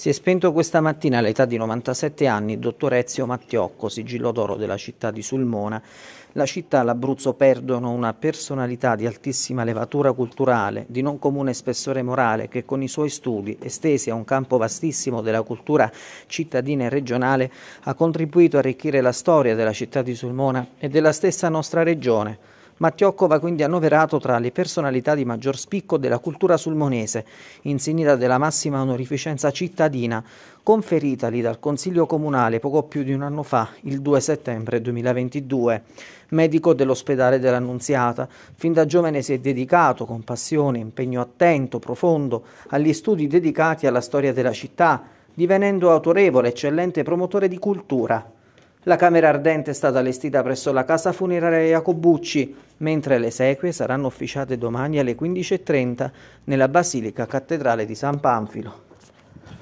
Si è spento questa mattina all'età di 97 anni il dottor Ezio Mattiocco, sigillo d'oro della città di Sulmona. La città e l'Abruzzo perdono una personalità di altissima levatura culturale, di non comune spessore morale, che con i suoi studi, estesi a un campo vastissimo della cultura cittadina e regionale, ha contribuito a arricchire la storia della città di Sulmona e della stessa nostra regione. Mattiocco va quindi annoverato tra le personalità di maggior spicco della cultura sulmonese, insignita della massima onorificenza cittadina, conferitali dal Consiglio Comunale poco più di un anno fa, il 2 settembre 2022. Medico dell'ospedale dell'Annunziata, fin da giovane si è dedicato con passione, impegno attento, profondo, agli studi dedicati alla storia della città, divenendo autorevole, eccellente promotore di cultura, la camera ardente è stata allestita presso la casa funeraria Jacobucci, mentre le esequie saranno officiate domani alle 15.30 nella Basilica Cattedrale di San Panfilo.